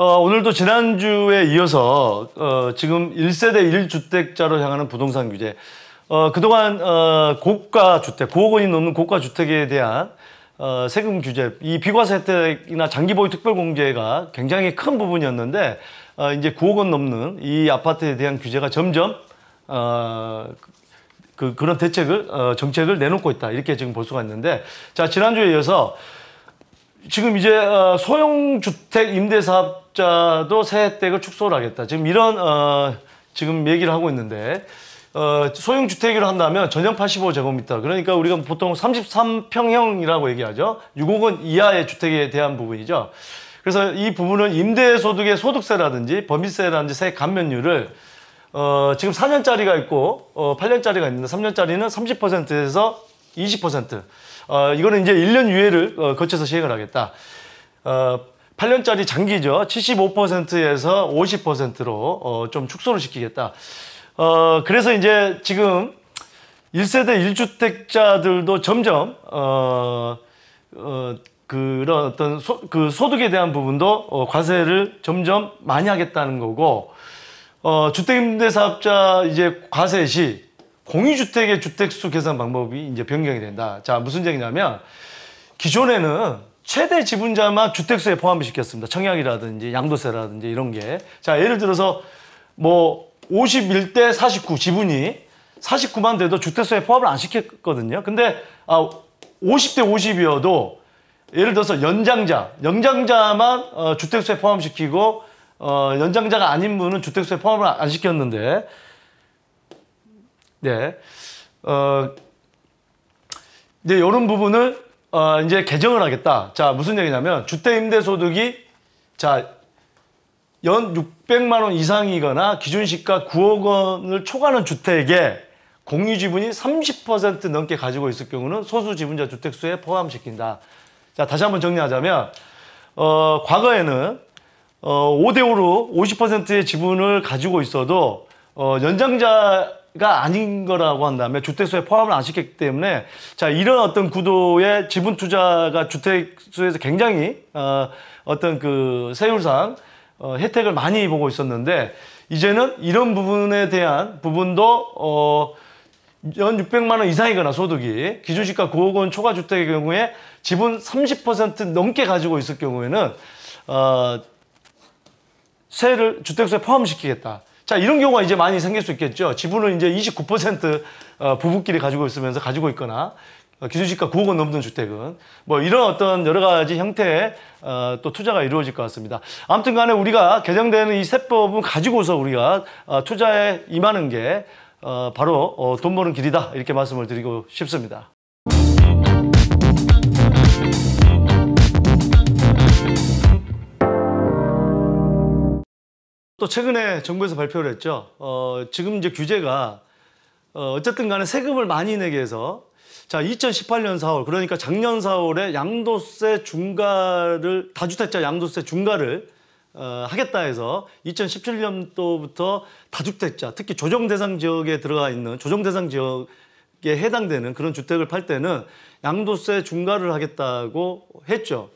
어, 오늘도 지난주에 이어서 어, 지금 1세대 1주택자로 향하는 부동산 규제 어, 그동안 어, 고가 주택, 9억 원이 넘는 고가 주택에 대한 어, 세금 규제, 이 비과세 혜택이나 장기보유 특별공제가 굉장히 큰 부분이었는데 어, 이제 9억 원 넘는 이 아파트에 대한 규제가 점점 어, 그, 그런 대책을 어, 정책을 내놓고 있다 이렇게 지금 볼 수가 있는데 자 지난주에 이어서 지금 이제 어, 소형 주택 임대 사업 숫자도 세 혜택을 축소를 하겠다. 지금 이런 어, 지금 얘기를 하고 있는데 어, 소형 주택으로 한다면 전용 85제곱미터 그러니까 우리가 보통 33평형이라고 얘기하죠. 6억 원 이하의 주택에 대한 부분이죠. 그래서 이 부분은 임대소득의 소득세라든지 범위세라든지세 감면율을 어, 지금 4년짜리가 있고 어, 8년짜리가 있는데 3년짜리는 30%에서 20%. 어, 이거는 이제 1년 유예를 어, 거쳐서 시행을 하겠다. 어, 8년짜리 장기죠. 75%에서 50%로 어, 좀 축소를 시키겠다. 어, 그래서 이제 지금 1세대 1주택자들도 점점 어, 어, 그런 어떤 소, 그 소득에 대한 부분도 어, 과세를 점점 많이 하겠다는 거고 어, 주택임대사업자 이제 과세 시 공유주택의 주택수 계산 방법이 이제 변경이 된다. 자 무슨 얘기냐면 기존에는 최대 지분자만 주택수에 포함 시켰습니다. 청약이라든지 양도세라든지 이런 게. 자, 예를 들어서 뭐 51대 49 지분이 49만 돼도 주택수에 포함을 안 시켰거든요. 근데 아 50대 50이어도 예를 들어서 연장자, 연장자만 어, 주택수에 포함시키고 어, 연장자가 아닌 분은 주택수에 포함을 안 시켰는데 네. 어, 이제 이런 부분을 어, 이제 개정을 하겠다. 자, 무슨 얘기냐면 주택임대소득이 자, 연 600만 원 이상이거나 기준 시가 9억 원을 초과하는 주택에 공유 지분이 30% 넘게 가지고 있을 경우는 소수 지분자 주택수에 포함시킨다. 자, 다시 한번 정리하자면 어, 과거에는 어, 5대 5로 50%의 지분을 가지고 있어도 어, 연장자 가 아닌 거라고 한다면 주택수에 포함을 안 시켰기 때문에 자 이런 어떤 구도의 지분 투자가 주택수에서 굉장히 어, 어떤 그 세율상 어, 혜택을 많이 보고 있었는데 이제는 이런 부분에 대한 부분도 어, 연 600만 원 이상이거나 소득이 기준시가 9억 원 초과 주택의 경우에 지분 30% 넘게 가지고 있을 경우에는 어, 세를 주택수에 포함시키겠다. 자, 이런 경우가 이제 많이 생길 수 있겠죠. 지분을 이제 29% 어, 부부끼리 가지고 있으면서 가지고 있거나 기준시가 9억 원 넘는 주택은 뭐 이런 어떤 여러 가지 형태의 어, 또 투자가 이루어질 것 같습니다. 아무튼 간에 우리가 개정되는 이 세법은 가지고서 우리가 어, 투자에 임하는 게 바로 돈 버는 길이다 이렇게 말씀을 드리고 싶습니다. 또 최근에 정부에서 발표를 했죠. 어, 지금 이제 규제가 어, 어쨌든 간에 세금을 많이 내게 해서 자 2018년 4월 그러니까 작년 4월에 양도세 중과를 다주택자 양도세 중과를 어, 하겠다 해서 2017년도부터 다주택자 특히 조정 대상 지역에 들어가 있는 조정 대상 지역에 해당되는 그런 주택을 팔 때는 양도세 중과를 하겠다고 했죠.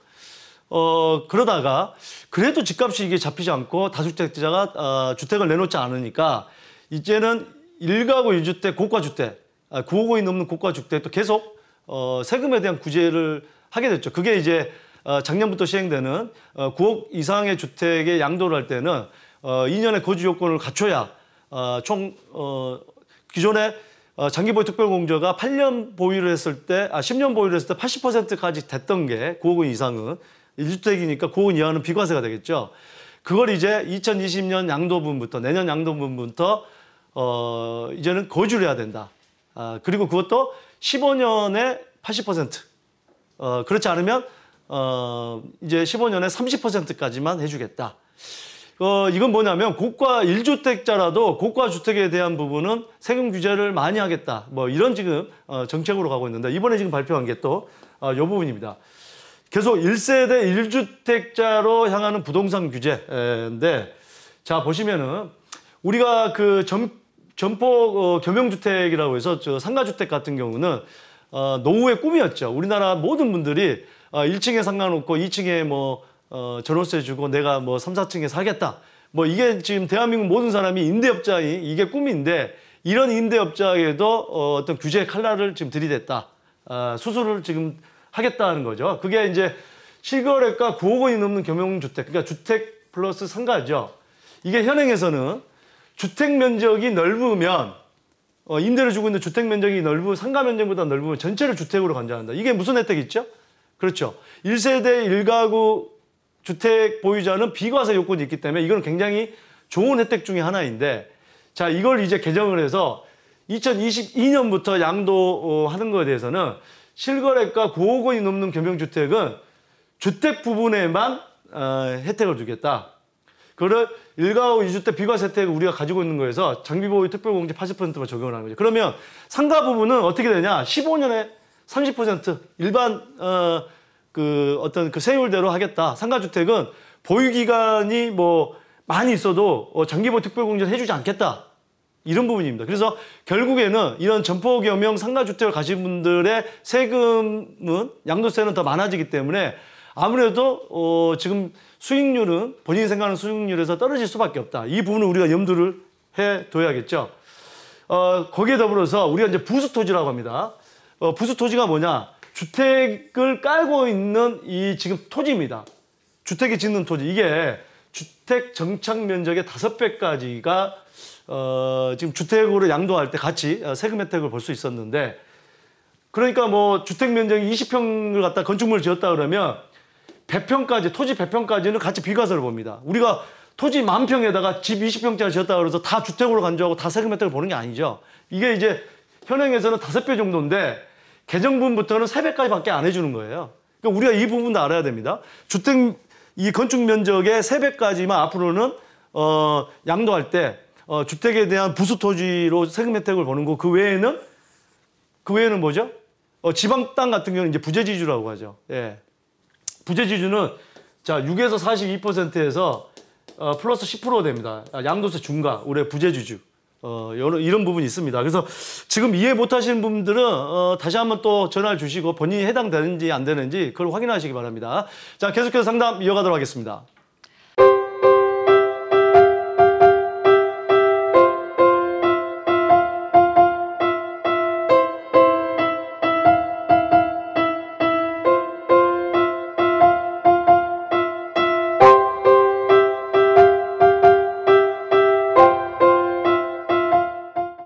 어, 그러다가 그래도 집값이 이게 잡히지 않고 다주택자가 어, 주택을 내놓지 않으니까 이제는 일가구 유주택, 고가주택, 9억 아, 원이 넘는 고가주택도 계속 어, 세금에 대한 구제를 하게 됐죠. 그게 이제 어, 작년부터 시행되는 어, 9억 이상의 주택의 양도를 할 때는 어, 2년의 거주 요건을 갖춰야 어, 총 어, 기존에 어, 장기보유 특별공제가 8년 보유를 했을 때, 아, 10년 보유를 했을 때 80%까지 됐던 게 9억 원 이상은 일주택이니까 고은 이하는 비과세가 되겠죠. 그걸 이제 2020년 양도분부터 내년 양도분부터 어 이제는 거주를 해야 된다. 아 그리고 그것도 15년에 80%어 그렇지 않으면 어 이제 15년에 30%까지만 해주겠다. 어 이건 뭐냐면 고가 1주택자라도 고가 주택에 대한 부분은 세금 규제를 많이 하겠다. 뭐 이런 지금 어 정책으로 가고 있는데 이번에 지금 발표한 게 또이 어, 부분입니다. 계속 1세대 1주택자로 향하는 부동산 규제인데 자 보시면은 우리가 그 점, 전포 어, 겸용주택이라고 해서 저 상가주택 같은 경우는 어, 노후의 꿈이었죠. 우리나라 모든 분들이 어, 1층에 상가 놓고 2층에 뭐 어, 전월세 주고 내가 뭐 3, 4층에 살겠다. 뭐 이게 지금 대한민국 모든 사람이 임대업자이 이게 꿈인데 이런 임대업자에도 어, 어떤 규제 칼날을 지금 들이댔다. 아, 수수를 지금 하겠다는 거죠. 그게 이제 실거래가 9억 원이 넘는 경영주택 그러니까 주택 플러스 상가죠. 이게 현행에서는 주택 면적이 넓으면 어, 임대를 주고 있는 주택 면적이 넓으면 상가 면적보다 넓으면 전체를 주택으로 관장한다. 이게 무슨 혜택이 있죠? 그렇죠. 1세대 1가구 주택 보유자는 비과세 요건이 있기 때문에 이건 굉장히 좋은 혜택 중에 하나인데 자 이걸 이제 개정을 해서 2022년부터 양도하는 거에 대해서는 실거래가 9억 원이 넘는 경영주택은 주택 부분에만 어, 혜택을 주겠다. 그거를 일가구 이주택 비과세 혜택을 우리가 가지고 있는 거에서 장비보유 특별공제 80%만 적용을 하는 거죠. 그러면 상가 부분은 어떻게 되냐? 15년에 30% 일반 어, 그 어떤 그 세율대로 하겠다. 상가주택은 보유기간이 뭐 많이 있어도 어, 장기보유 특별공제를 해주지 않겠다. 이런 부분입니다. 그래서 결국에는 이런 점포경영 상가주택을 가진 분들의 세금은 양도세는 더 많아지기 때문에 아무래도 어, 지금 수익률은 본인 생각하는 수익률에서 떨어질 수밖에 없다. 이부분을 우리가 염두를 해둬야겠죠. 어, 거기에 더불어서 우리가 이제 부수토지라고 합니다. 어, 부수토지가 뭐냐? 주택을 깔고 있는 이 지금 토지입니다. 주택이 짓는 토지. 이게 주택 정착 면적의 다섯 배까지가 어, 지금 주택으로 양도할 때 같이 어, 세금 혜택을 볼 수 있었는데 그러니까 뭐 주택 면적이 20평을 갖다 건축물을 지었다 그러면 100평까지 토지 100평까지는 같이 비과세를 봅니다. 우리가 토지 만 평에다가 집 20평짜리 지었다 그래서 다 주택으로 간주하고 다 세금 혜택을 보는 게 아니죠. 이게 이제 현행에서는 다섯 배 정도인데 개정분부터는 세배까지밖에안 해주는 거예요. 그러니까 우리가 이 부분도 알아야 됩니다. 주택 이 건축 면적의 세배까지만 앞으로는 어, 양도할 때 어, 주택에 대한 부수 토지로 세금 혜택을 보는거 그 외에는 그 외에는 뭐죠? 어, 지방 땅 같은 경우는 이제 부재지주라고 하죠. 예. 부재지주는 자 6에서 42%에서 어, 플러스 10% 됩니다. 양도세 중과 올해 부재지주. 어, 이런 부분이 있습니다. 그래서 지금 이해 못하시는 분들은 어, 다시 한번 또 전화를 주시고 본인이 해당되는지 안 되는지 그걸 확인하시기 바랍니다. 자, 계속해서 상담 이어가도록 하겠습니다.